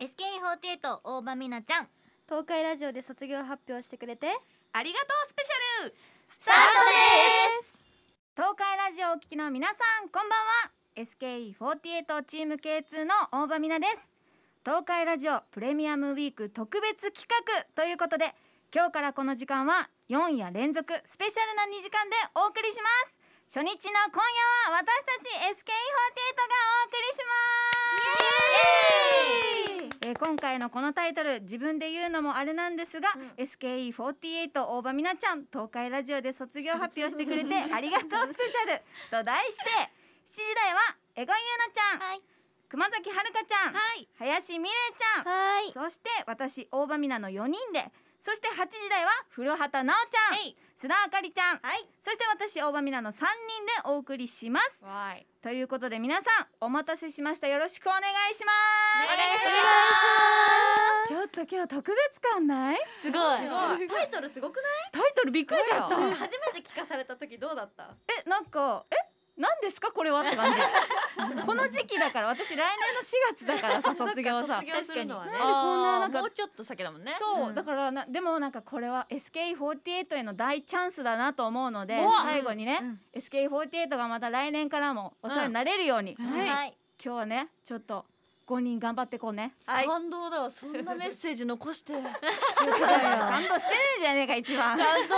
SK48 大場美奈ちゃん東海ラジオで卒業発表してくれてありがとうスペシャルスタートです東海ラジオお聞きの皆さんこんばんは SKE48 チーム K2 の大場美奈です東海ラジオプレミアムウィーク特別企画ということで今日からこの時間は4夜連続スペシャルな2時間でお送りします初日の今夜は私たち SKE48 がお送りしますイエーイえー、今回のこのタイトル自分で言うのもあれなんですが、うん、SKE48 大場美奈ちゃん東海ラジオで卒業発表してくれてありがとうスペシャルと題して7時台はエゴン優奈ちゃん、はい、熊崎遥ちゃん、はい、林美玲ちゃんそして私大場美奈の4人で「そして8時台は古畑奈央ちゃん、はい、須田あかりちゃん、はい、そして私大場美奈の3人でお送りしますということで皆さんお待たせしましたよろしくお願いしますお願いしますちょっと今日特別感ないすごいタイトルすごくないタイトルびっくりしちゃった初めて聞かされた時どうだったえなんかえ何ですかこれはって感じこの時期だから私来年の4月だからさ卒業さ卒業するのはねなんもうちょっと先だもんねそう、うん、だからなでもなんかこれは SK48 への大チャンスだなと思うので最後にね、うん、SK48 がまた来年からもお世話になれるように、うんはい、はい、今日はねちょっと五人頑張ってこうね、はい。感動だわ。そんなメッセージ残して。感動してるんじゃねえか一番。感動だよ。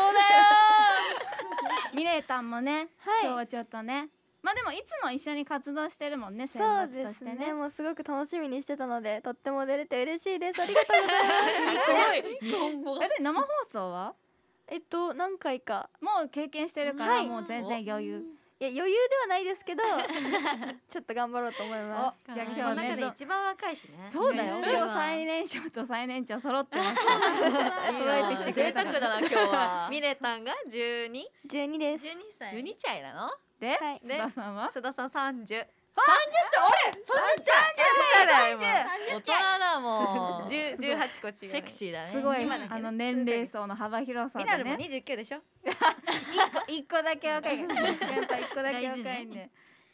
ミレイタンもね、はい、今日はちょっとねまあでもいつも一緒に活動してるもんね、ね、そうですねもうすごく楽しみにしてたのでとっても出れて嬉しいですありがとうございます すごい生放送はえっと何回かもう経験してるから、はい、もう全然余裕、いや余裕ではないですけど ちょっと頑張ろうと思いますじゃあ今日の中で一番若いしねそうだよ今日最年少と最年長揃ってます揃えてきてくれた贅沢だな今日は ミレタンが十二十二です十二歳十二歳なので、はい、須田さんは須田さん三十。三十兆あれ三十兆大人だもん十十八個違うセクシーだねすごいあの年齢層の幅広さミナルも二十九でしょ 一個だけ若い一個だけ若いんで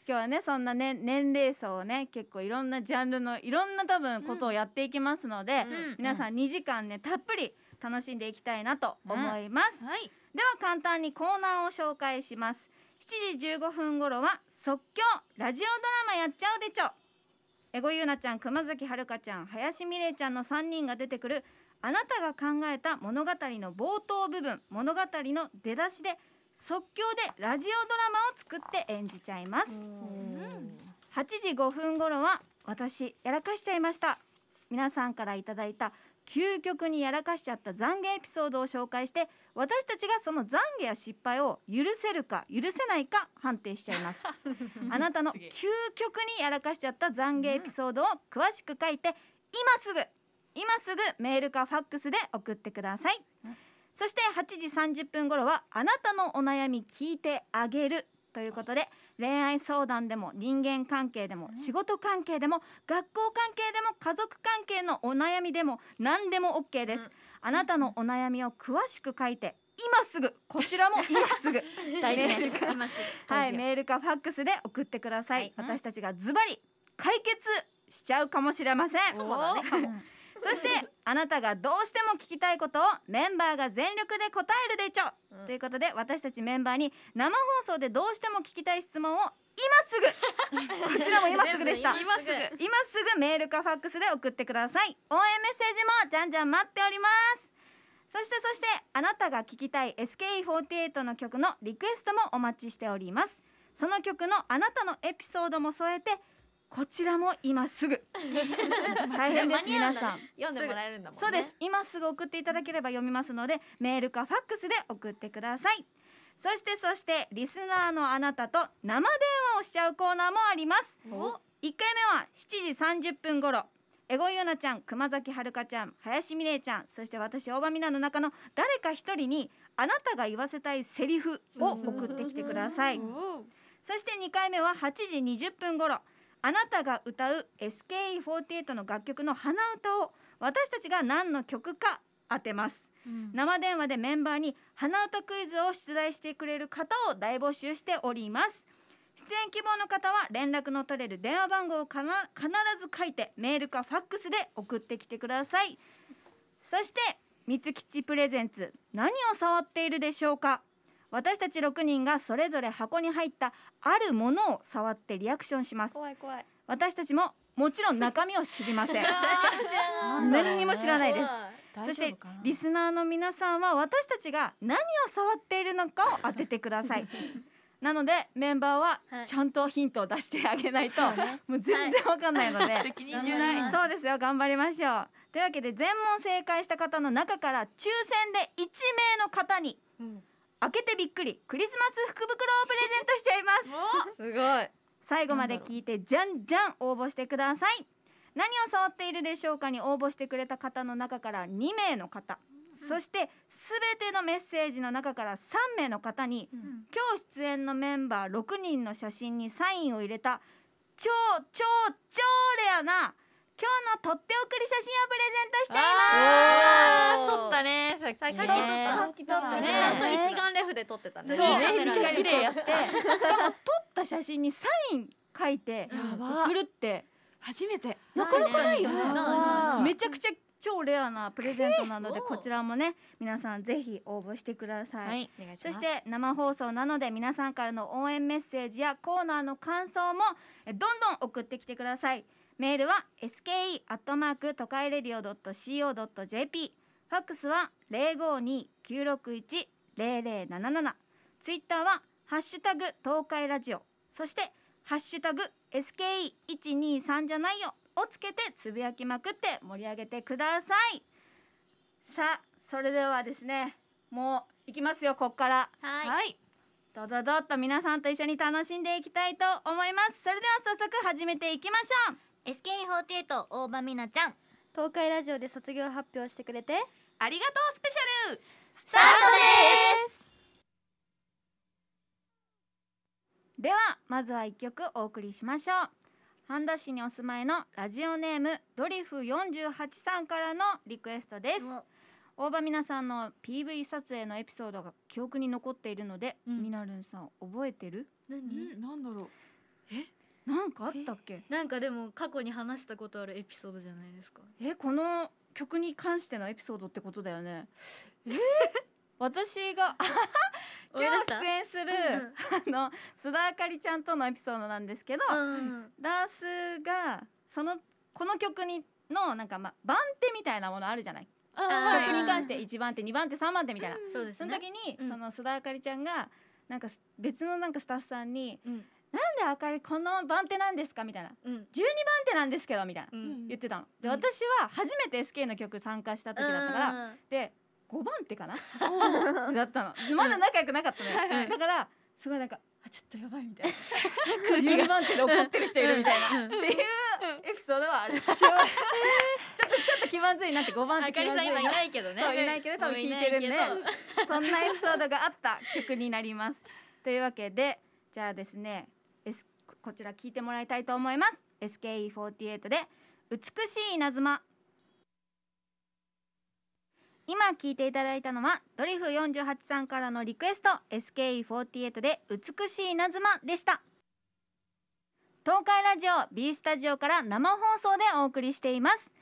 今日はねそんな、ね、年齢層をね結構いろんなジャンルのいろんな多分ことをやっていきますので、うん、皆さん二時間ねたっぷり楽しんでいきたいなと思います、うんはい、では簡単にコーナーを紹介します7時15分頃は即興ラジオドラマやっちゃうでちょエゴゆうなちゃん熊崎遥るちゃん林美玲ちゃんの3人が出てくるあなたが考えた物語の冒頭部分物語の出だしで即興でラジオドラマを作って演じちゃいます8時5分頃は私やらかしちゃいました皆さんからいただいた究極にやらかしちゃった懺悔エピソードを紹介して私たちがその懺悔や失敗を許せるか許せないか判定しちゃいます あなたの究極にやらかしちゃった懺悔エピソードを詳しく書いて今すぐ今すぐメールかファックスで送ってください、そして8時30分頃はあなたのお悩み聞いてあげるということで恋愛相談でも人間関係でも仕事関係でも学校関係でも家族関係のお悩みでも何でも OK です、あなたのお悩みを詳しく書いて今すぐこちらも 今すぐメールかはいメールかファックスで送ってください、はい私たちがズバリ解決しちゃうかもしれませんそうだねそしてあなたがどうしても聞きたいことをメンバーが全力で答えるでちょ、うん、ということで私たちメンバーに生放送でどうしても聞きたい質問を今すぐ こちらも今すぐでした今すぐ今すぐメールかファックスで送ってください応援メッセージもじゃんじゃん待っておりますそしてそしてあなたが聞きたい SKE48 の曲のリクエストもお待ちしておりますその曲のあなたのエピソードも添えてこちらも今すぐ 大変です皆さん読んでもらえるんだもん、ね、そうです今すぐ送っていただければ読みますのでメールかファックスで送ってくださいそしてそしてリスナーのあなたと生電話をしちゃうコーナーもあります一回目は7時30分頃エゴユナちゃん熊崎遥ちゃん林美玲ちゃんそして私大場美奈の中の誰か一人にあなたが言わせたいセリフを送ってきてくださいそして二回目は8時20分頃あなたが歌う SKE48 の楽曲の鼻歌を私たちが何の曲か当てます、うん、生電話でメンバーに鼻歌クイズを出題してくれる方を大募集しております出演希望の方は連絡の取れる電話番号を必ず書いてメールかファックスで送ってきてくださいそして三吉プレゼンツ何を触っているでしょうか私たち6人がそれぞれ箱に入ったあるものを触ってリアクションします怖い怖い私たちももちろん中身を知りません 何にも知らないですそしてリスナーの皆さんは私たちが何を触っているのかを当ててください なのでメンバーはちゃんとヒントを出してあげないと、もう全然わかんないので、はい、責任重大そうですよ頑張りましょうというわけで全問正解した方の中から抽選で1名の方に、うん開けてびっくりクリスマス福袋をプレゼントしちゃいますすごい最後まで聞いてじゃんじゃん応募してください何を触っているでしょうかに応募してくれた方の中から2名の方、そして全てのメッセージの中から3名の方に、今日出演のメンバー6人の写真にサインを入れた超超超レアな今日のとっておくり写真をプレゼントしちゃいます撮ったねさっき撮ったさっ撮ったねちゃんと一眼レフで撮ってたねそうめっちゃ綺麗やってしかも撮った写真にサイン書いて送るって初めてなかなかないよねめちゃくちゃ超レアなプレゼントなのでこちらもね皆さんぜひ応募してください、はい、そして生放送なので皆さんからの応援メッセージやコーナーの感想もどんどん送ってきてくださいメールは ske アットマーク都会レディオドット co ドット jp。ファックスは零五二九六一零零七七。ツイッターはハッシュタグ東海ラジオ。そしてハッシュタグ SKE 一二三じゃないよをつけてつぶやきまくって盛り上げてください。さあそれではですねもういきますよこっから。はい。はいどどどっと皆さんと一緒に楽しんでいきたいと思いますそれでは早速始めていきましょう SK48 大場美奈ちゃん東海ラジオで卒業発表してくれてありがとうスペシャルスタートですではまずは1曲お送りしましょう半田市にお住まいのラジオネームドリフ48さんからのリクエストです大場美奈さんの PV 撮影のエピソードが記憶に残っているので、うん、みなるんさん覚えてる何、うん、なんだろうえなんかあったっけなんかでも過去に話したことあるエピソードじゃないですかえこの曲に関してのエピソードってことだよね えー、私が今日 出 演する、うん、あの須田あかりちゃんとのエピソードなんですけど、うん、ダースがそのこの曲にのなんか、ま、番手みたいなものあるじゃない曲に関して1番手2番手3番手みたいな、うん、その時に、その須田あかりちゃんがなんか別のなんかスタッフさんに、うんなんで赤いこの番手なんですかみたいな、うん、12番手なんですけどみたいな、うん、言ってたので、私は初めて SK の曲参加した時だったから、で5番手かな だったのまだ仲良くなかったのよ、だからすごいなんかあちょっとやばいみたいな12 番手で怒ってる人いるみたいな、っていうエピソードはある ちょっとちょっと気まずいなって5番手気まずい今いないけどねそういないけど多分聞いてるんでそんなエピソードがあった曲になりますというわけでじゃあですねこちら聞いてもらいたいと思います SKE48 で美しい稲妻今聞いていただいたのはドリフ48さんからのリクエスト SKE48 で美しい稲妻でした東海ラジオ B スタジオから生放送でお送りしています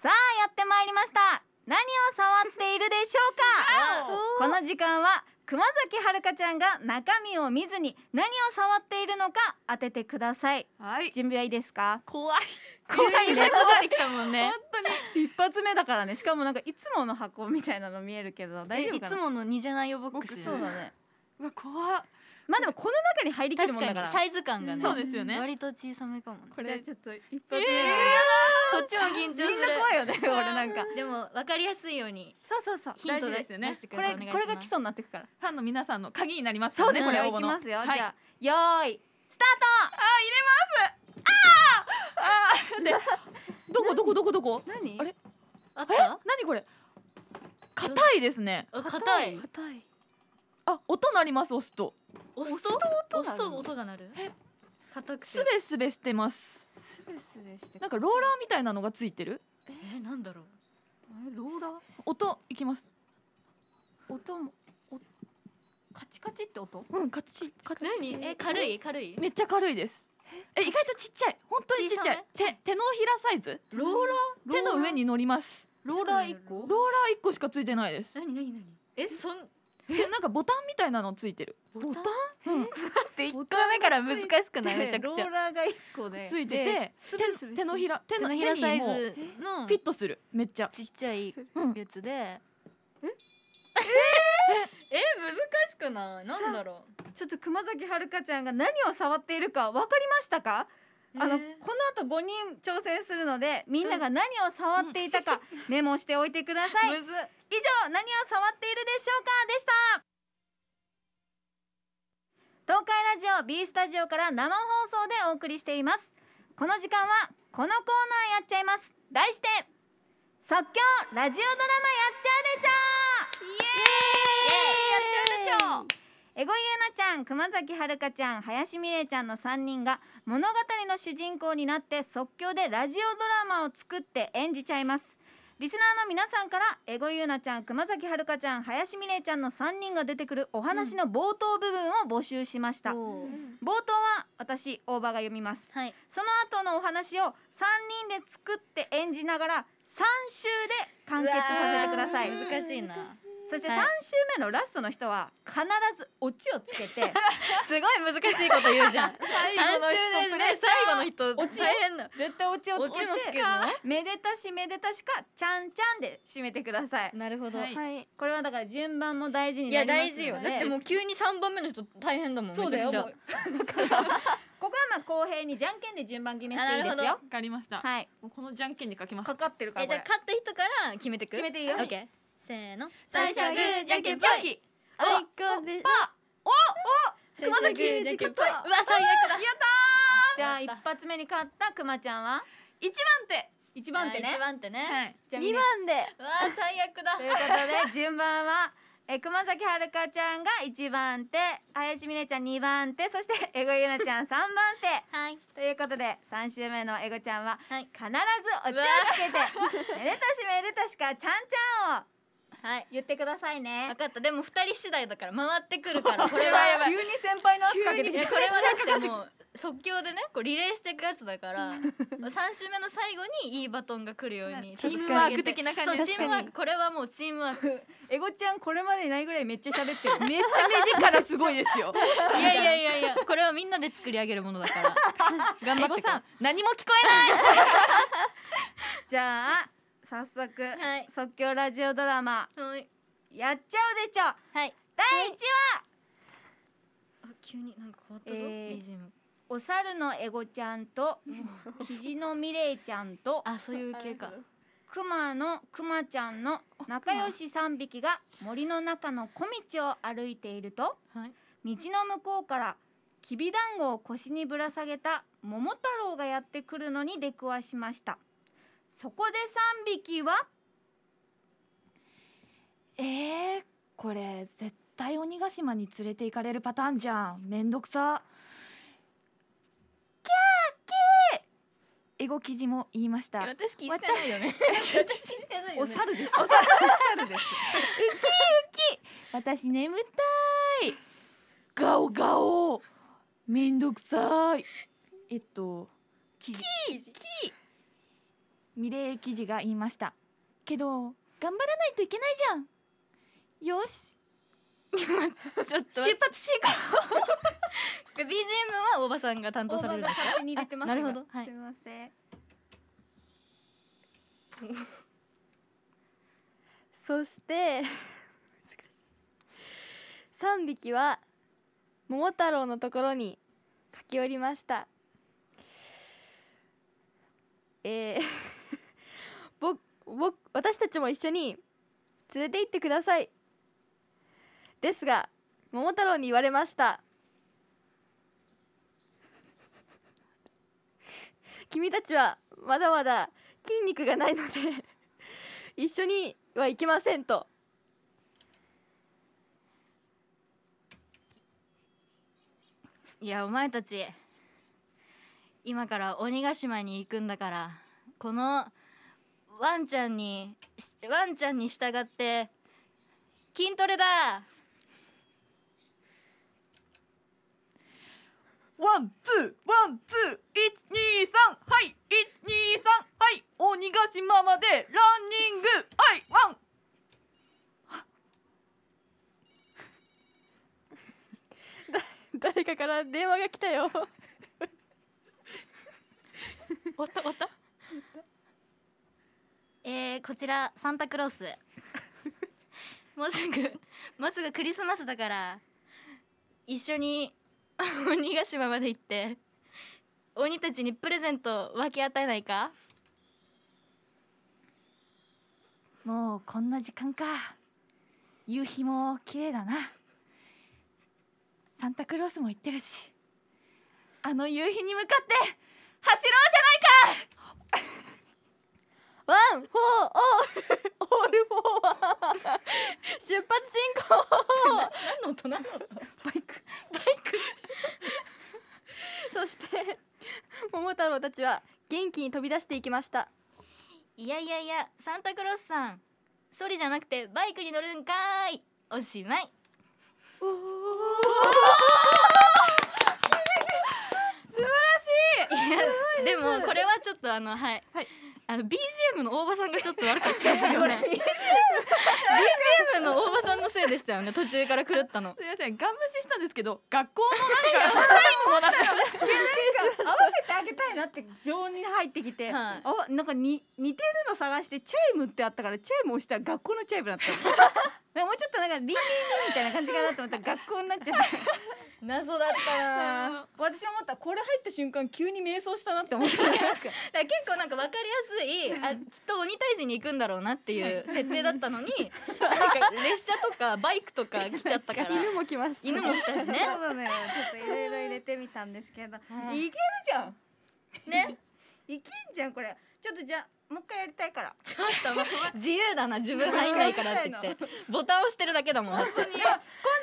さあやってまいりました何を触っているでしょうかこの時間は熊崎遥ちゃんが中身を見ずに何を触っているのか当ててください、はい、準備はいいですか怖い怖いね怖いきたもんね本当に一発目だからねしかもなんかいつもの箱みたいなの見えるけど大丈夫いつもの二じゃないよボックスそうだねうわ怖まあでもこの中に入りきるもんだからサイズ感がねそうですよね割と小さめかもこれちょっと一発目、こっちも緊張するみんな怖いよね俺なんか でも分かりやすいようにそうそうそうヒントですよねこれこれが基礎になってくからファンの皆さんの鍵になりますよねこれ応募よじゃあ用意スタートあ入れますあああ どこどこどこどこ何あれあった何これ硬いですね硬いあ音鳴ります押すと押すと押すと音が鳴る硬くすべすべしてますすべすべしてなんかローラーみたいなのがついてるえー、なんだろうえローラー音いきます音もカチカチって音うんカチカチ何え軽い軽いめっちゃ軽いですえ意外とちっちゃい本当にちっちゃい手手のひらサイズローラー手の上に乗りますローラー一個ローラー一個しかついてないです何何何えそんえなんかボタンみたいなのついてるボタンって一個目から難しくないめちゃくちゃローラーが一個でついてて手のひら手のひらサイズのフィットするめっちゃちっちゃいやつでええ難しくないなんだろうちょっと熊崎遥ちゃんが何を触っているかわかりましたかあのこの後五人挑戦するのでみんなが何を触っていたかメモしておいてください、以上何を触っているでしょうかでした東海ラジオ B スタジオから生放送でお送りしていますこの時間はこのコーナーやっちゃいます題して即興ラジオドラマやっちゃうでちょイエーイやっちゃうでちょエゴユうちゃん熊崎遥ちゃん林美玲ちゃんの3人が物語の主人公になって即興でラジオドラマを作って演じちゃいますリスナーの皆さんからエゴユうちゃん熊崎遥ちゃん林美玲ちゃんの3人が出てくるお話の冒頭部分を募集しました、うん、冒頭は私大場が読みます、はい、その後のお話を3人で作って演じながら3週で完結させてください難しいなそして3週目のラストの人は必ずオチをつけて、すごい難しいこと言うじゃん最後の最後の人大変な絶対オチをつけてめでたしめでたしかちゃんちゃんで締めてくださいなるほど、はい、これはだから順番も大事になりますいや大事よだってもう急に3番目の人大変だもんそうだよだ ここはまあ公平にじゃんけんで順番決めしていいですよわかりましたはいこのじゃんけんにかけますかかってるからじゃあ勝った人から決めてく決めていいよ、オッケーせーの最初はグーじゃんけんぽいあいこでパおお熊崎じゃんけんぽいうわ最悪だやったじゃあ一発目に勝った熊ちゃんは一番手一番手ね一番手ね二、はい、番でわあ最悪だということで順番はえ熊崎遥ちゃんが一番手林美玲ちゃん二番手そしてエゴゆなちゃん三番手、はい、ということで三週目のエゴちゃんは、はい、必ずお茶をつけてめでたしめでたしかちゃんちゃんをはい言ってくださいね分かったでも二人次第だから回ってくるから これは 急に先輩の圧かこれはだってもう 即興でねこうリレーしていくやつだから3週目の最後にいいバトンが来るようにチームワーク的な感じチームワークこれはもうチームワークエゴちゃんこれまでないぐらいめっちゃ喋ってるめっちゃ目力すごいですよいやいやいやいやこれはみんなで作り上げるものだから頑張ってさん何も聞こえないじゃあ早速、はい即興ラジオドラマはいやっちゃうでちょはい第一話、あ急になんか変わったぞ、えーお猿のエゴちゃんと肘のミレイちゃんと あそういう系かクマのクマちゃんの仲良し3匹が森の中の小道を歩いていると道の向こうからきびだんごを腰にぶら下げた桃太郎がやってくるのに出くわしましたそこで3匹はえー、これ絶対鬼ヶ島に連れて行かれるパターンじゃんめんどくさキャーキーエゴキジも言いました私気づかないよねお猿ですお猿ですウキウキ私眠たいガオガオめんどくさいえっとキーキミレー記事が言いましたけど頑張らないといけないじゃんよし ちょっと出発しよう BGM はおばさんが担当されるんですかなるほど、はい、すみませんそして 三匹は桃太郎のところに書き寄りましたえー僕僕私たちも一緒に連れて行ってくださいですが桃太郎に言われました 君たちはまだまだ筋肉がないので 一緒には行きませんといやお前たち今から鬼ヶ島に行くんだからこのワンちゃんにワンちゃんに従って筋トレだワンツーワンツー一二三はい一二三はい鬼ヶ島までランニングはいワン 誰かから電話が来たよ 終わった終わったえー、こちらサンタクロース もうすぐもうすぐクリスマスだから一緒に 鬼ヶ島まで行って鬼たちにプレゼント分け与えないかもうこんな時間か夕日も綺麗だなサンタクロースも行ってるしあの夕日に向かって走ろうじゃないかワン、フォー、オール、オールフォー出発進行。何の音、何の音。バイク、バイク。そして、桃太郎たちは元気に飛び出していきました。いやいやいや、サンタクロスさん。ソリじゃなくて、バイクに乗るんかい。おしまい。おー素晴らしい。でもこれはちょっとあのはい、はい、あの BGM の大場さんがちょっと悪かったですよね BGM の大場さんのせいでしたよね途中から狂ったのすいませんガン無視したんですけど学校のなんか社員もな合わせてあげたいなって情に入ってきて、はい、あなんかに似てるの探してチャイムってあったからチャイムをしたら学校のチャイムだったもうちょっとなんかリンリンみたいな感じかなと思ったら学校になっちゃった 謎だったな私思ったこれ入った瞬間急に迷走したなって思って 結構なんか分かりやすいあきっと鬼退治に行くんだろうなっていう設定だったのに なんか列車とかバイクとか来ちゃったから犬も来ました犬も来たしねそうだねちょっといろいろ入れてみたんですけど、はい、いけるじゃんね いけんじゃんこれちょっとじゃもう一回やりたいからちょっと自由だな自分入んないからって言ってボタン押してるだけだもん本当に今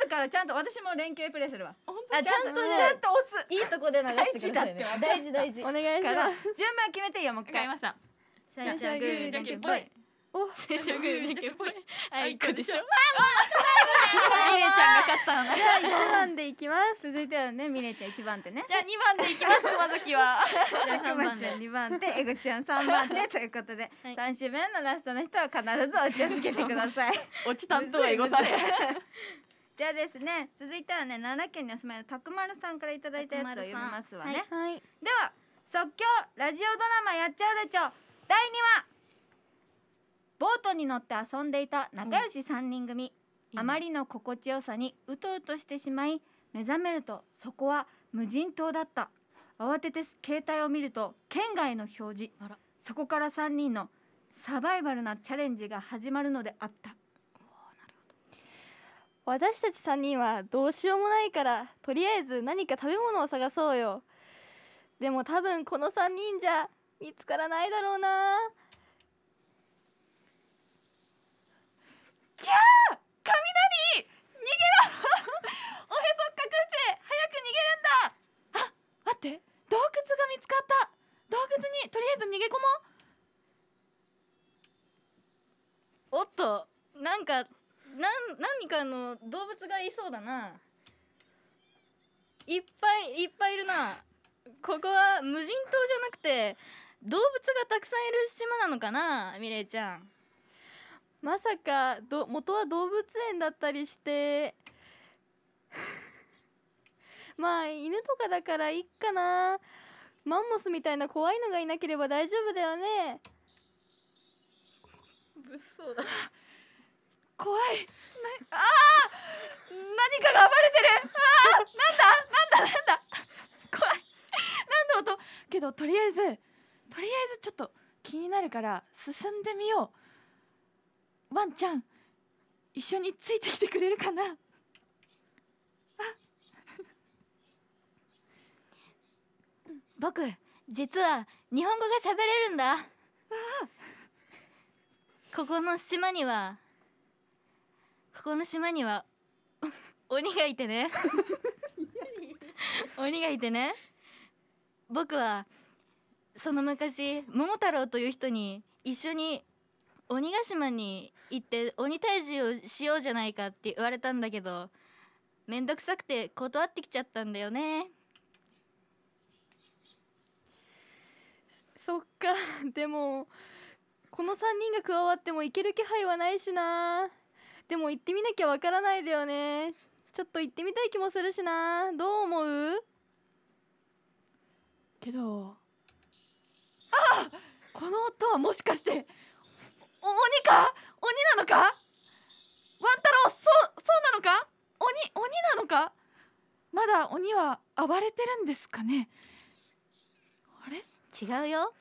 度からちゃんと私も連携プレイするわあちゃんとちゃんと押すいいとこで流してくださいね大事大事お願いします順番決めていいよもう一回最初はグーだけぽい最初はグーだけぽいあいこでしょうちゃんが勝ったのじゃあ一番でいきます続いてはねみねちゃん一番でねじゃあ二番でいきます熊崎は じゃあくちゃん二番でえぐちゃん三番で ということではい三週目のラストの人は必ずおちをつけてください 落ち担当エゴサでじゃあですね続いてはね奈良県にお住まいのたくまるさんからいただいたやつを読みますわね、はいでは即興ラジオドラマやっちゃうでちょ第2話ボートに乗って遊んでいた仲良し3人組、あまりの心地よさにうとうとしてしまい目覚めるとそこは無人島だった慌てて携帯を見ると県外の表示そこから3人のサバイバルなチャレンジが始まるのであった私たち3人はどうしようもないからとりあえず何か食べ物を探そうよでも多分この3人じゃ見つからないだろうなキャー雷逃げろおへそ隠せ早く逃げるんだあ待って洞窟が見つかった洞窟にとりあえず逃げ込もうおっとなんかなん何かの動物がいそうだないっぱいいっぱいいるなここは無人島じゃなくて動物がたくさんいる島なのかなミレイちゃんまさかど元は動物園だったりして まあ犬とかだからいっかなマンモスみたいな怖いのがいなければ大丈夫だよね物騒だ怖いなあ何かが暴れてるあなんだなんだなんだ怖い何の音けどとりあえずとりあえずちょっと気になるから進んでみようワンちゃん一緒についてきてくれるかなあ僕実は日本語が喋れるんだここの島にはここの島には鬼がいてね鬼がいてね僕はその昔桃太郎という人に一緒に鬼ヶ島に行って鬼退治をしようじゃないかって言われたんだけどめんどくさくて断ってきちゃったんだよねそっか でもこの3人が加わっても行ける気配はないしなでも行ってみなきゃわからないだよねちょっと行ってみたい気もするしなどう思うけどあこの音はもしかして鬼かのかワン太郎そうそうなのか鬼鬼なのかまだ鬼は暴れてるんですかねあれ違うよ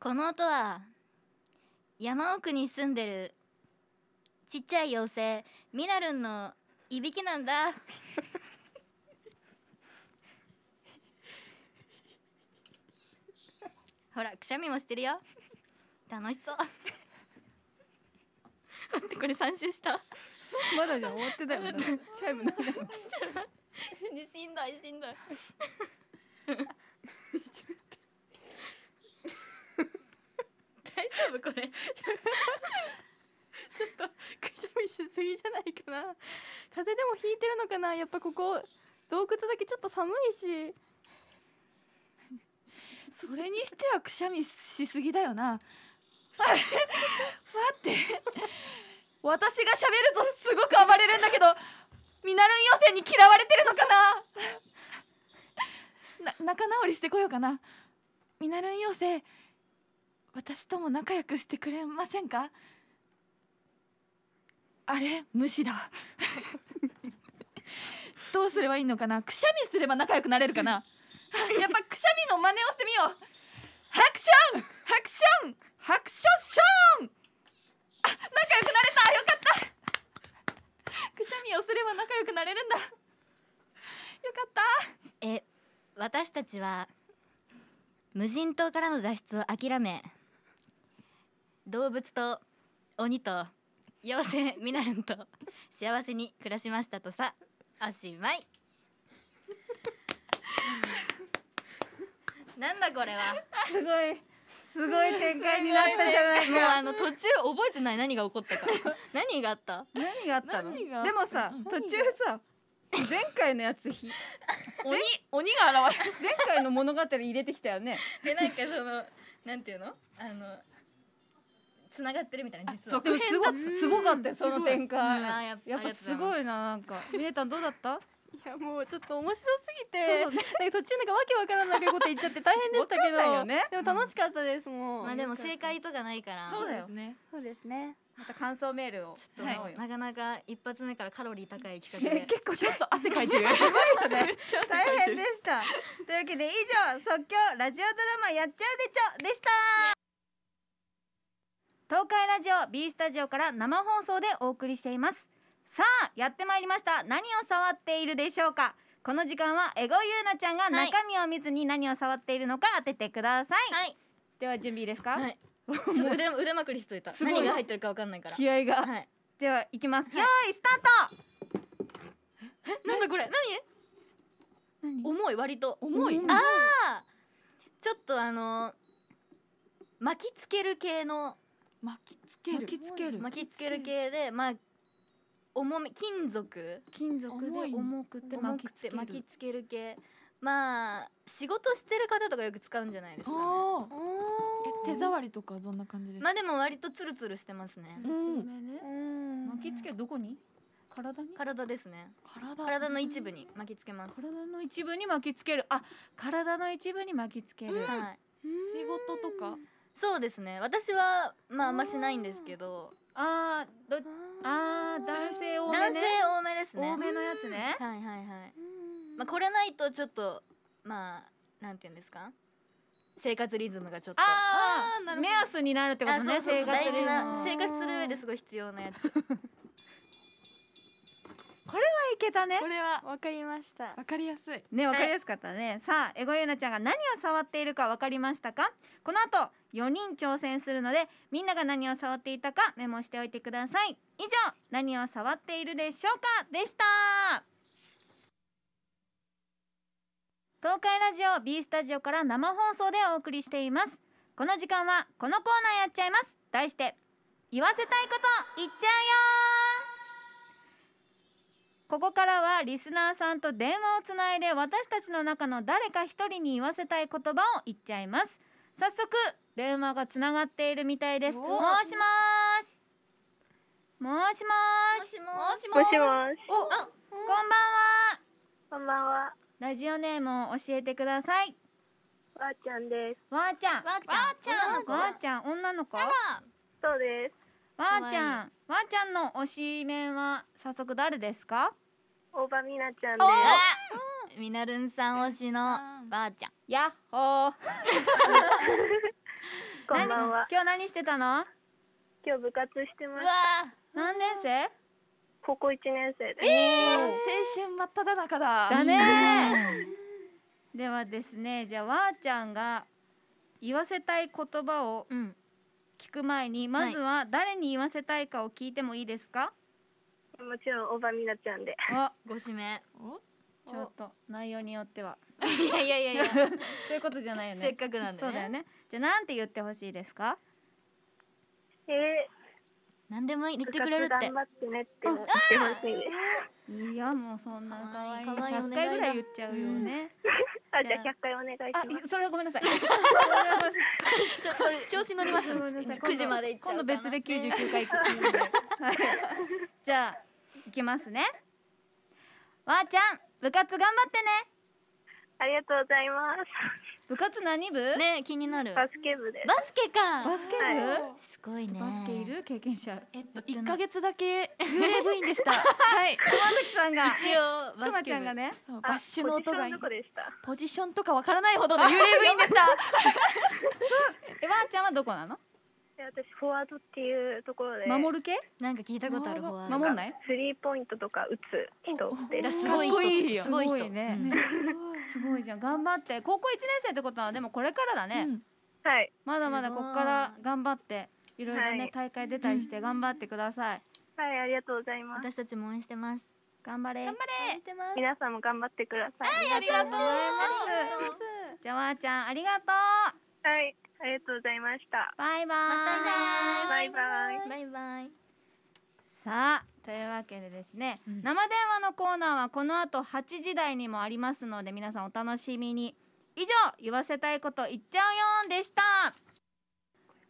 この音は山奥に住んでるちっちゃい妖精ミラルンのいびきなんだ ほらくしゃみもしてるよ楽しそう待ってこれ三周したまだじゃ終わってたよ、ね、チャイムなんしんどいしんどい大丈夫これちょっとくしゃみしすぎじゃないかな風邪でも引いてるのかなやっぱここ洞窟だけちょっと寒いしそれにしてはくしゃみしすぎだよな 待って私が喋るとすごく暴れるんだけどミナルン予選に嫌われてるのかな な仲直りしてこようかなミナルン妖精私とも仲良くしてくれませんかあれ無視だ どうすればいいのかなくしゃみすれば仲良くなれるかなやっぱくしゃみの真似をしてみようハクションハクションハクションション仲良くなれたよかったくしゃみをすれば仲良くなれるんだよかったえ私たちは無人島からの脱出を諦め動物と鬼と妖精ミナルンと幸せに暮らしましたとさおしまい なんだこれはすごいすごい展開になったじゃないもうあの途中覚えてない何が起こったか 何があった何があったのでもさ途中さ前回のやつひ鬼鬼が現れる前回の物語入れてきたよねでなんかそのなんていうのあの繋がってるみたいな実はでもすごすごかったその展開やっぱすごいななんかみえたんどうだったいやもうちょっと面白すぎて、ね、途中なんかわけわからないこと言っちゃって大変でしたけど、ね、でも楽しかったですもまあでも正解とかないからそうですねそうですねまた感想メールをちょっと、はい、なかなか一発目からカロリー高い企画で 結構ちょっと汗かいてるすご いよね大変でしたというわけで以上即興ラジオドラマやっちゃうでちょでした東海ラジオ B スタジオから生放送でお送りしていますさあやってまいりました何を触っているでしょうかこの時間はエゴユうナちゃんが中身を見ずに何を触っているのか当ててください、はい、では準備いいですか、はい、腕 腕まくりしといた何が入ってるかわかんないから気合が、はい、ではいきます、はい、よいスタートなんだこれ何重い割と重いああちょっとあのー、巻きつける系の巻きつける巻きつける巻きつける系でまあ重み金属金属で重くて巻きつけるつける系まあ仕事してる方とかよく使うんじゃないですか、ね、え手触りとかどんな感じですかまあでも割とツルツルしてますね、うん、巻きつけどこに体に体ですね体の一部に巻きつけます体の一部に巻きつけるあ体の一部に巻きつける、うん、はい、仕事とかそうですね私はまああんましないんですけどあーどあー男性多め、ね、男性多めですね多めのやつねはいはいはいまあこれないとちょっとまあなんていうんですか生活リズムがちょっとああ目安になるってことね生活大事な生活する上ですごい必要なやつ これはいけたねこれはわかりましたわかりやすいねわかりやすかったね、はい、さあエゴユナちゃんが何を触っているかわかりましたかこの後4人挑戦するのでみんなが何を触っていたかメモしておいてください以上何を触っているでしょうかでした東海ラジオ B スタジオから生放送でお送りしていますこの時間はこのコーナーやっちゃいます題して言わせたいこと言っちゃうよここからはリスナーさんと電話をつないで私たちの中の誰か一人に言わせたい言葉を言っちゃいます早速電話がつながっているみたいですもしもしもしもしもしもしおあこんばんはこんばんはラジオネームを教えてくださいわーちゃんですわーちゃんわーちゃんわーちゃん女の子そうですわーちゃんわーちゃんの推しメンは早速誰ですか大場みなちゃんですみなるんさん推しのばあちゃんやっほー こんばんは今日何してたの今日部活してまし何年生高校一年生です、えー、青春真っ只中だだねではですねじゃあわあちゃんが言わせたい言葉を聞く前に、うん、まずは誰に言わせたいかを聞いてもいいですか、はいもちろん大場美奈ちゃんで。あ、ご指名。ちょっと内容によっては。いやいやいやいや。そういうことじゃないよね。せっかくなんで、ね、そうだよね。じゃなんて言ってほしいですか。えー、んでもいい言ってくれるって。頑張ってねって言ってほしいです。いやもうそんな可愛い可愛い100回ぐらい言っちゃうよね、あじゃあ100回お願いしますそれはごめんなさい ちょっと調子乗ります9時まで今度別で99回行く、はい、じゃあ行きますねわーちゃん部活頑張ってねありがとうございます部活何部？ね気になる。バスケ部でバスケか。バスケ部？はいすごいね。バスケいる経験者。えっと一ヶ月だけ 幽霊部員でした。はい。熊崎さんが一応バスケ部ちゃんがね。そうバッシュの音がいい。ポジションとかわからないほどの幽霊部員でした。えワンちゃんはどこなの？私フォワードっていうところで守る系なんか聞いたことあるフ守んないスリーポイントとか打つ人ですすごいすごい人ね、すごいじゃん頑張って高校一年生ってことはでもこれからだね、はい、まだまだここから頑張っていろいろね、大会出たりして頑張ってください、うん、はいありがとうございます私たちも応援してます頑張れ頑張れ皆さんも頑張ってください、はい、ありがとうございますじゃあわーちゃんありがとうはい、ありがとうございました。バイバイ。ま、バイバイ。バイバイ。さあ、というわけでですね、うん、生電話のコーナーはこの後8時台にもありますので、皆さんお楽しみに。以上、言わせたいこと言っちゃうよんでした。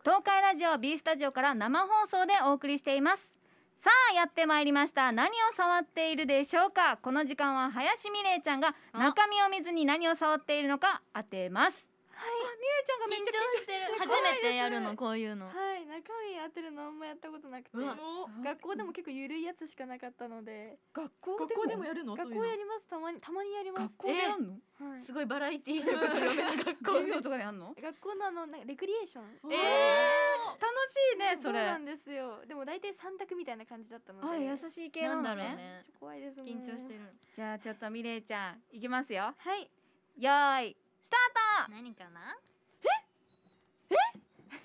東海ラジオ B スタジオから生放送でお送りしています。さあやってまいりました何を触っているでしょうかこの時間は林美玲ちゃんが中身を見ずに何を触っているのか当てますはいみれちゃんがめっちゃ緊張してる初めてやるのこういうのはい中身やってるのあんまやったことなくて学校でも結構ゆるいやつしかなかったので学校学校でもやるの学校やりますたまにたまにやります学校でやんの、はい、すごいバラエティー学校授とかでやんの学校ののなんかレクリエーションええ。楽しいねそれそうなんですよでも大体三択みたいな感じだったので優しい系なんだろう怖いです緊張してるじゃあちょっとみれちゃんいきますよはいよーいスタート何かなええ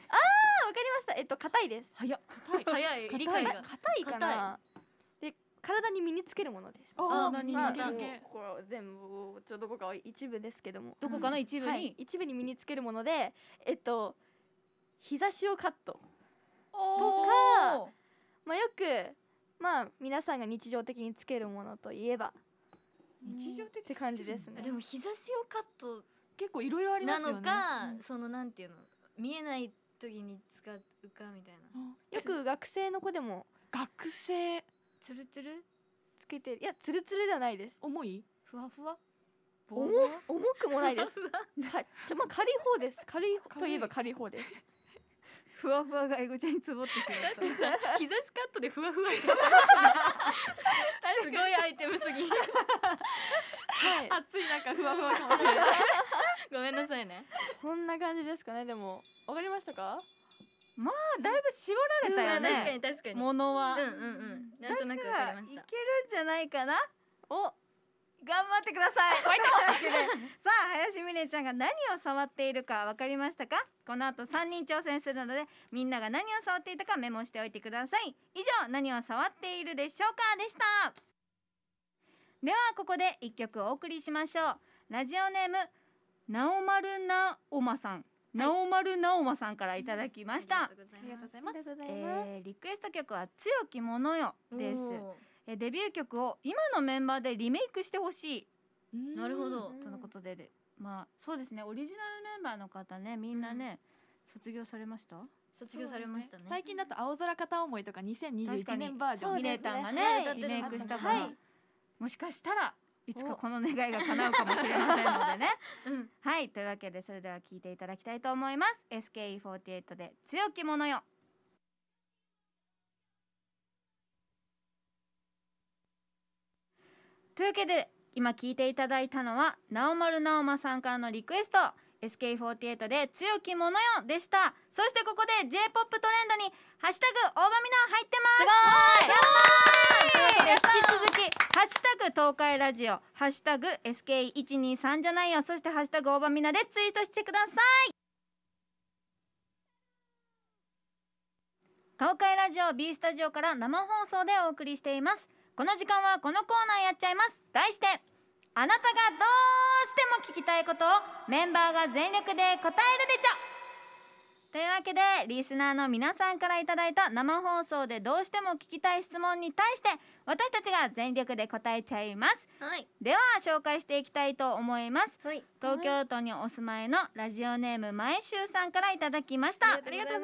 ああわかりましたえっと硬いです早硬い理解が硬いかなで体に身につけるものですああ身につけるこれ全部ちょどこか一部ですけどもどこかの一部に、一部に身につけるものでえっと日差しをカットとかまあよくまあ皆さんが日常的につけるものといえば日常的って感じですね、でも日差しをカット結構いろいろありますよねなのか、そのなんていうの見えない時に使うかみたいなよく学生の子でも学生つるつるつけてるいやつるつるではないです重いふわふわ重重くもないです。はい。じゃまあ軽い方です。軽いといえば軽い方です。ふわふわがエゴちゃんにつぼってくる。だっ日差しカットでふわふわ。すごいアイテムすぎ。はい、暑い中ふわふわ ごめんなさいねそんな感じですかねでもわかりましたかまあだいぶ絞られたよね、うん、確かに確かにものはうんうんうんなんとなくわかりましたいけるんじゃないかなお頑張ってください さあ林美玲ちゃんが何を触っているかわかりましたかこの後三人挑戦するのでみんなが何を触っていたかメモしておいてください以上何を触っているでしょうかでしたではここで一曲お送りしましょうラジオネームなおまるなおまさんなおまるなおまさんからいただきました、ありがとうございます、えー、リクエスト曲は強きものよですえデビュー曲を今のメンバーでリメイクしてほしいなるほどとのことでまあそうですねオリジナルメンバーの方ねみんなね、うん、卒業されました卒業されましたね、ね、最近だと青空片思いとか2021年バージョンミレータンがね、はリメイクしたから、はい、もしかしたらいつかこの願いが叶うかもしれませんのでね、うん、はいというわけでそれでは聞いていただきたいと思います SKE48 で強き者よというわけで今聞いていただいたのはなおまるなおまさんからのリクエスト SK48 で強きものよでしたそしてここで J-POP トレンドにハッシュタグ大場美奈入ってますすごいやったーというわけで引き続ハッシュタグ東海ラジオハッシュタグ s k 一二三じゃないよそしてハッシュタグ大場みなでツイートしてください東海ラジオ B スタジオから生放送でお送りしていますこの時間はこのコーナーやっちゃいます題してあなたがどうしても聞きたいことをメンバーが全力で答えるでちょというわけでリスナーの皆さんからいただいた生放送でどうしても聞きたい質問に対して私たちが全力で答えちゃいます、はい、では紹介していきたいと思います、はい、東京都にお住まいのラジオネーム前週さんからいただきましたありがとうご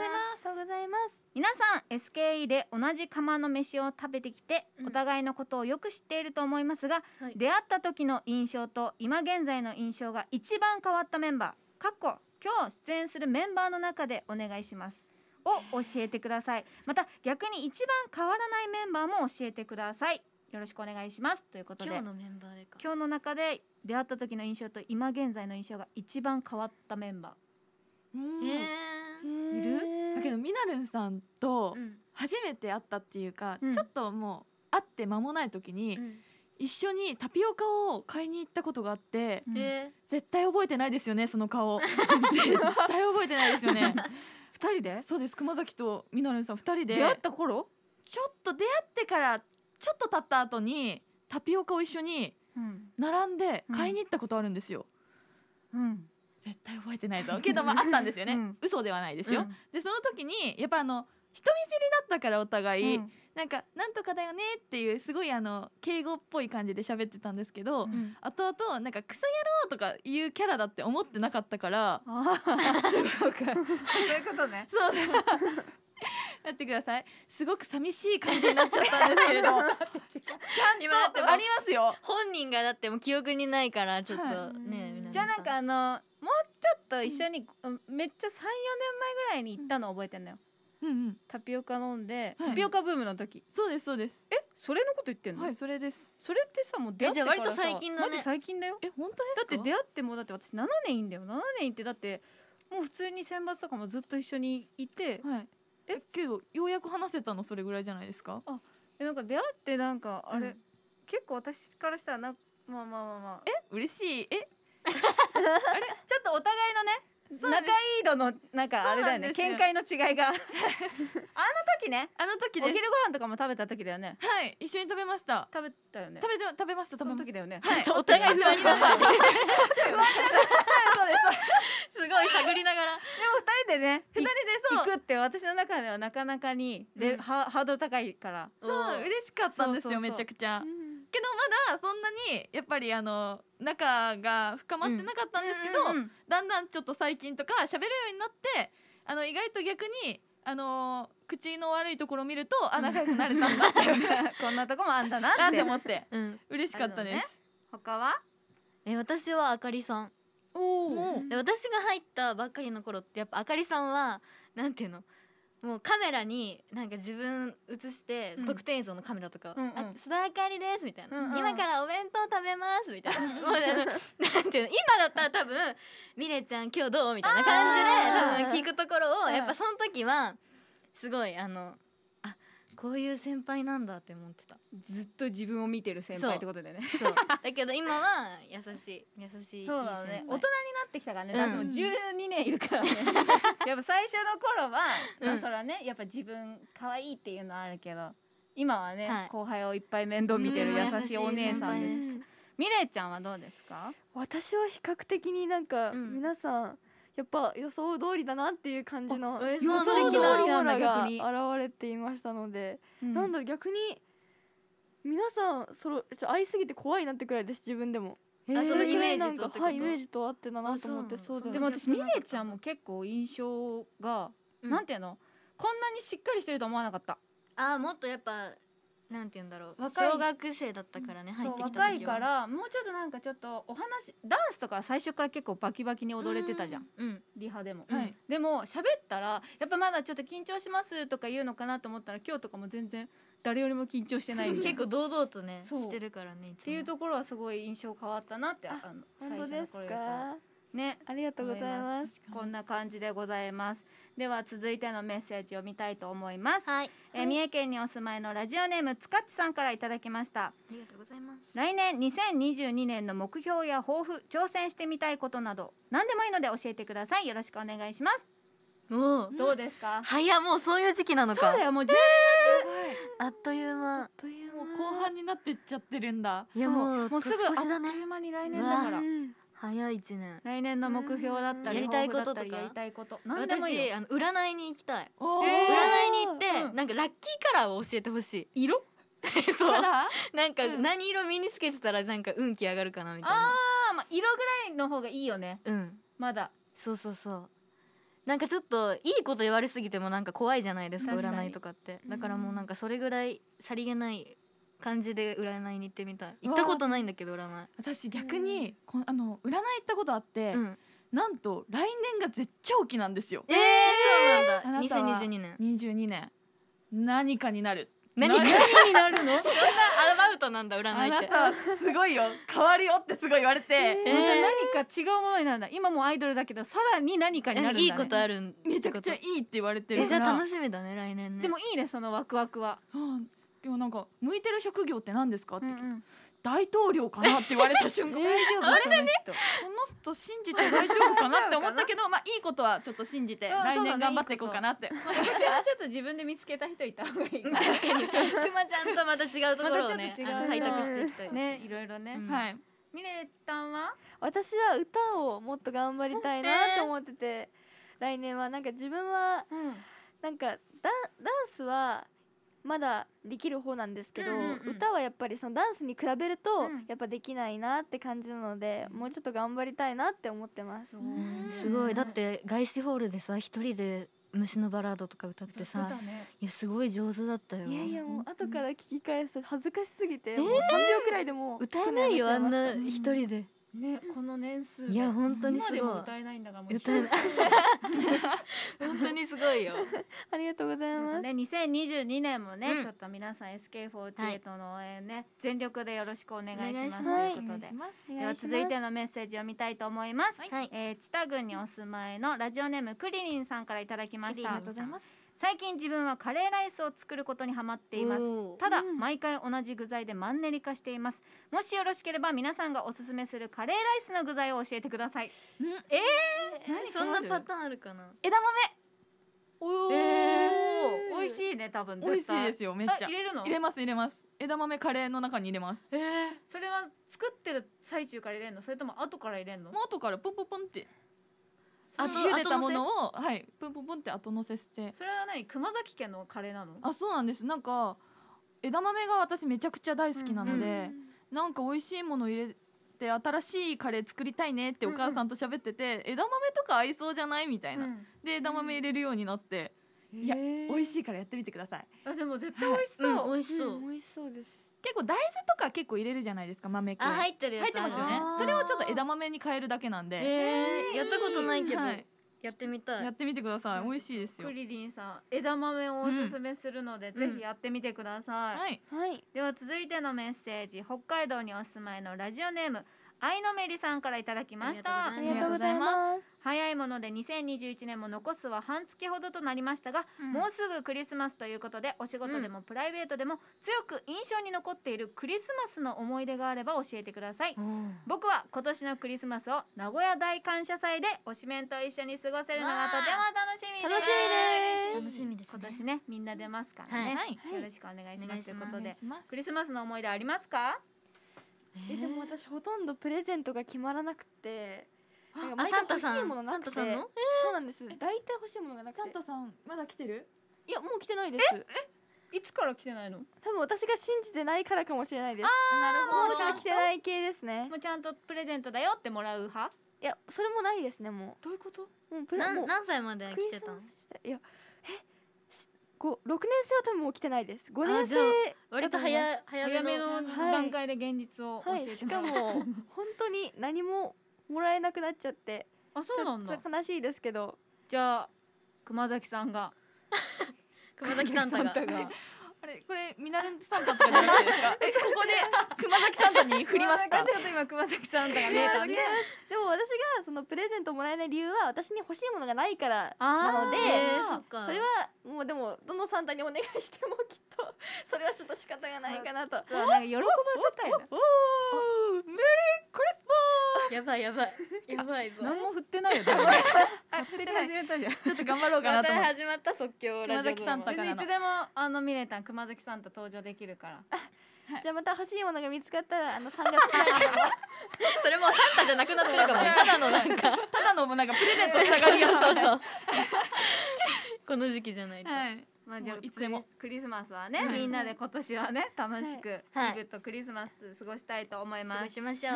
ざいます皆さん SKE で同じ釜の飯を食べてきて、うん、お互いのことをよく知っていると思いますが、はい、出会った時の印象と今現在の印象が一番変わったメンバーかっこ今日出演するメンバーの中でお願いしますを教えてくださいまた逆に一番変わらないメンバーも教えてくださいよろしくお願いしますということで今日のメンバーでか今日の中で出会った時の印象と今現在の印象が一番変わったメンバー、えー、いるだけどみなるんさんと初めて会ったっていうか、うん、ちょっともう会って間もない時に、う一緒にタピオカを買いに行ったことがあって、うん、絶対覚えてないですよねその顔 絶対覚えてないですよね二人でそうです熊崎とみのるさん二人で出会った頃ちょっと出会ってからちょっと経った後にタピオカを一緒に並んで買いに行ったことあるんですよ、うん、うん、絶対覚えてないぞけどまああったんですよね、うん、嘘ではないですよ、でその時にやっぱあの人見知りだったからお互い、うんなんか「なんとかだよね」っていうすごいあの敬語っぽい感じで喋ってたんですけど、うん、後々なんか「クソ野郎」とかいうキャラだって思ってなかったからあそうかそういうことねそうや ってくださいすごく寂しい感じになっちゃったんですけれど ちゃんとありますよ本人がだっても記憶にないからちょっとね、はい、じゃあなんかあのもうちょっと一緒に、うん、めっちゃ34年前ぐらいに行ったの覚えてんのよ、うんうん、タピオカ飲んで、はい、タピオカブームの時そうですそうですえそれのこと言ってんのはいそれですそれってさもう出会ってからさ割と最近だ、ね、マジ最近だよえ本当ですだって出会ってもだって私七年いんだよ七年いってだってもう普通に選抜とかもずっと一緒にいて、はい、えけどようやく話せたのそれぐらいじゃないですかあえなんか出会ってなんかあれ、うん、結構私からしたらなまあまあまあまあえ嬉しいえ あれちょっとお互いのね仲いい度のなんかあれだよね見解の違いが あの時ねあの時お昼ご飯とかも食べた時だよねはい一緒に食べました食べたよね食べて食べました食べ時だよね、はい、ちょっとお互い座りなさ いすごい探りながらでも二人でね二人でそう行くって私の中ではなかなかにレ、うん、ハードル高いからそう嬉しかったんですよめちゃくちゃ、うんけどまだそんなにやっぱりあの仲が深まってなかったんですけど、うんうんうんだんだんちょっと最近とか喋るようになってあの意外と逆にあのー、口の悪いところを見ると、あ仲良くなれたんだって こんなとこもあんだなって思って、うん、嬉しかったです、ね、他はえ私はあかりさんおで私が入ったばっかりの頃ってやっぱあかりさんはなんていうのもうカメラになんか自分映して特典映像のカメラとか「あ須田あかりです」みたいな、今からお弁当食べます」みたいな、もうなんていうの今だったら多分「みれちゃん今日どう?」みたいな感じで多分聞くところをやっぱその時はすごいあの。こういう先輩なんだって思ってたずっと自分を見てる先輩ってことでねそうだけど今は優しい優しいそうだね大人になってきたからね、だってもうん、12年いるからね やっぱ最初の頃は、うん、まそれはねやっぱ自分可愛いっていうのはあるけど今はね、後輩をいっぱい面倒見てる優しいお姉さんです、うん、ミレイちゃんはどうですか私は比較的になんか、皆さんやっぱ予想通りだなっていう感じの予想的なオーラが現れていましたので、うん、なんだろう逆に皆さんそのちょ会いすぎて怖いなってくらいです自分でも。あそのイメージとはいイメージと合ってたなと思ってそうでも私ミレちゃんも結構印象が、うん、なんていうのこんなにしっかりしてると思わなかったあもっとやっぱなんて言うんだろう若い小学生だったからね入ってきた時は若いからもうちょっとなんかちょっとお話ダンスとか最初から結構バキバキに踊れてたじゃん、うん、リハでも、はい、でも喋ったらやっぱまだちょっと緊張しますとか言うのかなと思ったら今日とかも全然誰よりも緊張してない 結構堂々とねしてるからねっていうところはすごい印象変わったなってあの最初の頃よりか。ね、ありがとうございます。こんな感じでございます。では続いてのメッセージを見たいと思います。はい、え三重県にお住まいのラジオネームつかっちさんからいただきました。ありがとうございます。来年2022年の目標や抱負、挑戦してみたいことなど何でもいいので教えてください。よろしくお願いします。もうどうですか、はん、早もうそういう時期なのかそうだよもう1月、あっという間あっという間もう後半になってっちゃってるんだいやもうもうすぐ、あっという間に来年だから、早い一年来年の目標だったりやりたいこととかやりたいこと何でもいい私あの占いに行きたい占いに行って、うん、なんかラッキーカラーを教えてほしい色 そうなんか何色身につけてたらなんか運気上がるかなみたいなあ、まあ、色ぐらいの方がいいよねうんまだそうそうそうなんかちょっといいこと言われすぎてもなんか怖いじゃないですか占いとかってだからもうなんかそれぐらいさりげない感じで占いに行ってみたい行ったことないんだけど占い私逆にこあの占い行ったことあって、うん、なんと来年が絶頂期なんですよえー、えー、そうなんだ2022年22年何かになる何かになるのアバウトなんだ占いってすごいよ変わるよってすごい言われて、えー、何か違うものになるんだ今もアイドルだけどさらに何かになる、ね、いいことあるめちゃくちゃいいって言われてるじゃあ楽しみだね来年ねでもいいねそのワクワクはう今日なんか向いてる職業って何ですかって聞いて、うんうん大統領かなって言われた瞬間 あれだねこの人信じて大丈夫かなって思ったけどまあいいことはちょっと信じて来年頑張っていこうかなって、ね、ちょっと自分で見つけた人いた方がいい確かにくまちゃんとまた違うところをね、ま、開拓していきたいねいろいろね、うん、はいミレタンは私は歌をもっと頑張りたいなと思ってて、来年はなんか自分は、うん、なんかダダンスはまだできる方なんですけど、うんうんうん、歌はやっぱりそのダンスに比べるとやっぱできないなって感じなので、うん、もうちょっと頑張りたいなって思ってます。すごいだって外資ホールでさ一人で虫のバラードとか歌ってさ、ね、いやすごい上手だったよいやいやもう後から聞き返すと恥ずかしすぎて、もう3秒くらいでも歌えないよあんな一人で、ねこの年数いや本当にすごい歌えないんだがもう歌えない 本当にすごいよ ありがとうございますね二千二十二年もね、うん、ちょっと皆さん SK48 の応援ね、全力でよろしくお願いしますということで、はでは続いてのメッセージ読みたいと思います、はい、えー、千田郡にお住まいのラジオネームクリリンさんからいただきましたありがとうございます最近自分はカレーライスを作ることにハマっていますただ、うん、毎回同じ具材でマンネリ化していますもしよろしければ皆さんがおすすめするカレーライスの具材を教えてくださいええー、そんなパターンあるかな枝豆おお、えー、美味しいね多分美味しいですよめっちゃ入れるの入れます入れます枝豆カレーの中に入れますえー、それは作ってる最中から入れるのそれとも後から入れるのもう後からポンポンポンってあと茹でたものをはいプンポンポンって後乗せしてそれは何熊崎家のカレーなのあそうなんですなんか枝豆が私めちゃくちゃ大好きなので、うんうん、なんか美味しいもの入れて新しいカレー作りたいねってお母さんと喋ってて、うんうん、枝豆とか合いそうじゃないみたいな、うん、で枝豆入れるようになって。うんいや、美味しいからやってみてください。あ、でも絶対美味しそう。はいうん、美味しそう、うん。美味しそうです。結構大豆とか結構入れるじゃないですか豆系あ入ってる入ってますよねそれをちょっと枝豆に変えるだけなんで、やったことないけど、はいやってみたい。やってみてください。美味しいですよ。クリリンさん、枝豆をおすすめするので、うん、ぜひやってみてください。うん、はい。では続いてのメッセージ、北海道にお住まいのラジオネーム愛のめりさんからいただきましたありがとうございます早いもので2021年も残すは半月ほどとなりましたが、うん、もうすぐクリスマスということでお仕事でもプライベートでも強く印象に残っているクリスマスの思い出があれば教えてください、うん、僕は今年のクリスマスを名古屋大感謝祭で推しメンと一緒に過ごせるのがとても楽しみです楽しみです、ね、今年ねみんな出ますからね、はい、よろしくお願いします、はい、ということでクリスマスの思い出ありますかえでも私ほとんどプレゼントが決まらなくてなんかサンタさん欲しいものなくて、えー、そうなんです大体欲しいものがなくてサンタさんまだ来てるいやもう来てないですいつから来てないの多分私が信じてないからかもしれないですあなるほどもう来てない系ですねもうちゃんとプレゼントだよってもらう派いやそれもないですねもうどういうこともう何歳まで来てたのいやえ六年生は多分起きてないです。五年生割と早早めの段階で現実をはい、しかも本当に何ももらえなくなっちゃって、あそうなんだ。悲しいですけど。じゃあ熊崎さんが 熊崎さんとがあれこれミナルサンタとかじゃないですか ここで 熊崎サンタに振りますか今熊崎サンタが見えたででも私がそのプレゼントもらえない理由は私に欲しいものがないからなのでそれはもうでもどのサンタにお願いしてもきっとそれはちょっと仕方がないかなと喜ばせたいなおおメリーク やばいやばいやばいぞ何も振ってないよ 振って始めたじゃんちょっと頑張ろうかなと思って始まった即興ラジオ熊崎サンタからいつでもあのミネタン熊崎さんと登場できるからじゃあまた欲しいものが見つかったらあの三月それもサンタじゃなくなってるかも ただのなんかただのもなんかプレゼントしたがりやこの時期じゃないと、はいまあじゃいつでもクリスマスはね、みんなで今年はね楽しくイブとクリスマス過ごしたいと思います。じゃ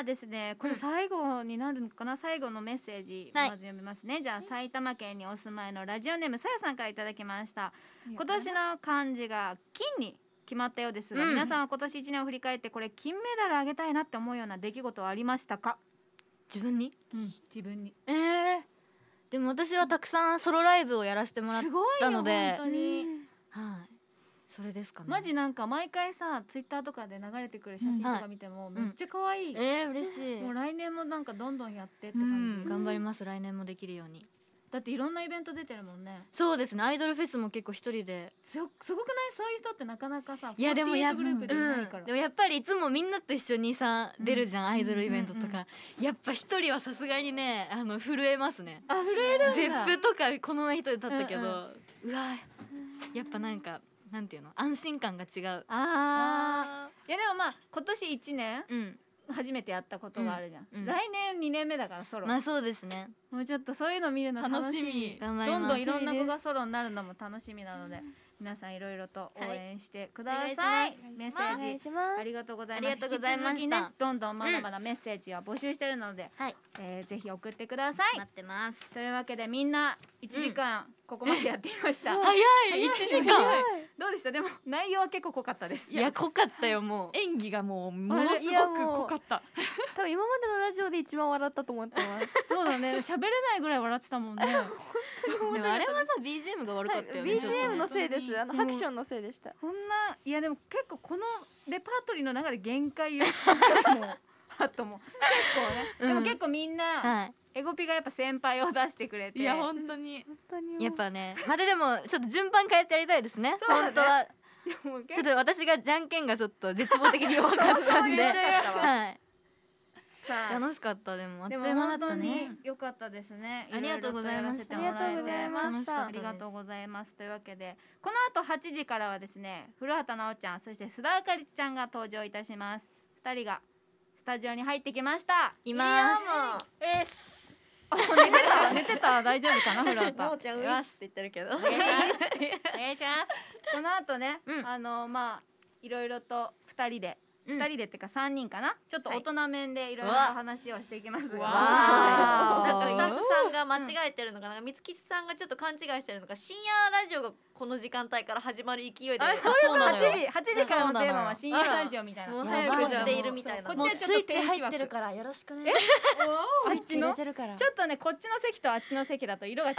あですねこれ最後になるのかな、最後のメッセージまず読みますね。じゃあ埼玉県にお住まいのラジオネームさやさんからいただきました。今年の漢字が金に決まったようですが、皆さんは今年1年を振り返ってこれ金メダルあげたいなって思うような出来事はありましたか自分に、自分にええでも私はたくさんソロライブをやらせてもらったので本当に、はい、それですかねマジなんか毎回さツイッターとかで流れてくる写真とか見ても、めっちゃ可愛い、うんはいうん、えー、嬉しいもう来年もなんかどんどんやってって感じ、うん、頑張ります来年もできるようにだっていろんなイベント出てるもんねそうですねアイドルフェスも結構一人ですごくないそういう人ってなかなかさいやでもや,、うん、でもやっぱりいつもみんなと一緒にさ出るじゃん、アイドルイベントとか、やっぱ一人はさすがにねあの震えますねあ震えるんだ絶とかこの前一人立ったけど、うわやっぱなんかなんていうの安心感が違うああいやでもまあ今年1年、うん初めてやったことがあるじゃん、うん来年2年目だからソロまあそうですねもうちょっとそういうの見るの楽しみどんどんいろんな子がソロになるのも楽しみなので皆さんいろいろと応援してください、はい、メッセージありがとうございます引き続きねどんどんまだまだメッセージは募集してるので、うん、えー、ぜひ送ってください待ってますというわけでみんな1時間、うんここまでやってみました早い一時間どうでしたでも内容は結構濃かったですいや濃かったよもう演技がもうものすごく濃かった多分今までのラジオで一番笑ったと思ってます そうだね喋れないぐらい笑ってたもんね 本当にあれはさ BGM が悪かったよね、はい、BGM のせいですあのハクションのせいでしたそんないやでも結構このレパートリーの中で限界よ パッド結構ね、うん、でも結構みんな、はいエゴピがやっぱ先輩を出してくれていや本当に本当にやっぱねまたでもちょっと順番変えてやりたいですねね本当はちょっと私がじゃんけんがちょっと絶望的に弱かったんで楽しかったでもあっという間だったね良かったですねありがとうございましたありがとうございましたありがとうございますというわけでこの後8時からはですね古畑奈央ちゃんそして須田あかりちゃんが登場いたします二人がスタジオに入ってきましたいますえ寝てた寝てた大丈夫かな フラちゃんうって言ってるけどお願いしますこの後ね、うん、あのまあいろいろと二人で二、人でってか三人かなちょっと大人面でいろいろ話をしていきますわなんかスタッフさんが間違えてるのかな三月さんがちょっと勘違いしてるのか深夜ラジオがこの時間帯から始まる勢いでそういう八時八時からのテーマは深夜ラジオみたいなもう早くしているみたいなもうスイッチ入ってるからよろしくねスイッチ入れてるからちょっとねこっちの席とあっちの席だと色が違う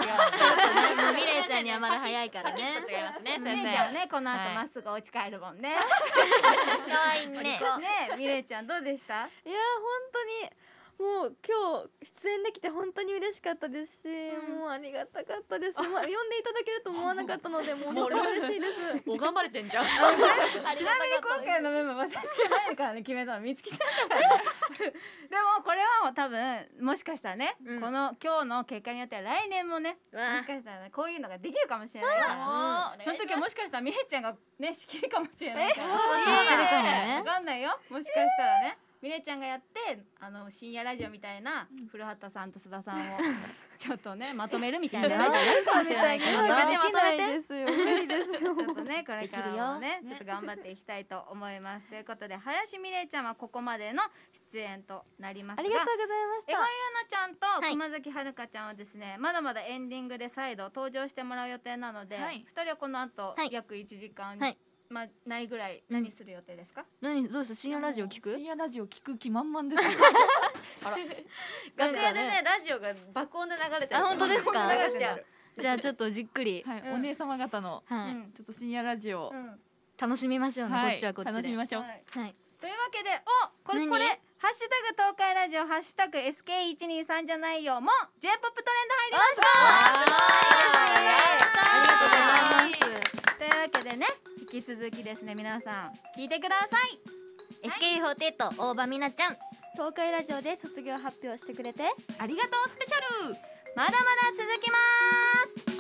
ミレイちゃんにはまだ早いからね 違いますね先生ねこの後まっすぐお家帰るもんね可愛 いねねミレイちゃんどうでしたいや本当にもう今日出演できて本当に嬉しかったですし、うん、もうありがたかったです。まあ呼んでいただけると思わなかったので、もうとて嬉しいです。もう頑張れてんじゃん。ちなみに今回のメンバー私じゃないからね決めたの美月さんでもこれはもう多分もしかしたらね、うん、この今日の結果によっては来年もね、もしかしたら、ね、こういうのができるかもしれないから、うその時はもしかしたらみえちゃんがね仕切りかもしれないから。わ、ね、かんないよ。もしかしたらね。えーみれちゃんがやってあの深夜ラジオみたいな古畑さんと須田さんを ちょっとねまとめるみたいなラジオ やるないけどまとめてですよ無理ですよちょっとねこれからもねちょっと頑張っていきたいと思いますということで林みれちゃんはここまでの出演となりますがありがとうございましたエゴゆうなちゃんと熊崎遥香ちゃんはですねまだまだエンディングで再度登場してもらう予定なので二人はこの後約一時間まあ、ないぐらい何する予定ですか、何どうです深夜ラジオ聞く深夜ラジオ聞く気満々です あら楽屋でねラジオが爆音で流れてるあ本当ですか流してあるじゃあちょっとじっくり、はいうんお姉様方のはい、ちょっと深夜ラジオ、うん楽しみましょうね、はいこっちはこっちで楽しみましょうはいというわけでおこれこれハッシュタグ東海ラジオハッシュタグ s k 一二三じゃないよも j ポップトレンド入りましたありがとうございますというわけでね引き続きですね皆さん聞いてください、フォーテッド大場美奈ちゃん東海ラジオで卒業発表してくれてありがとうスペシャルまだまだ続きます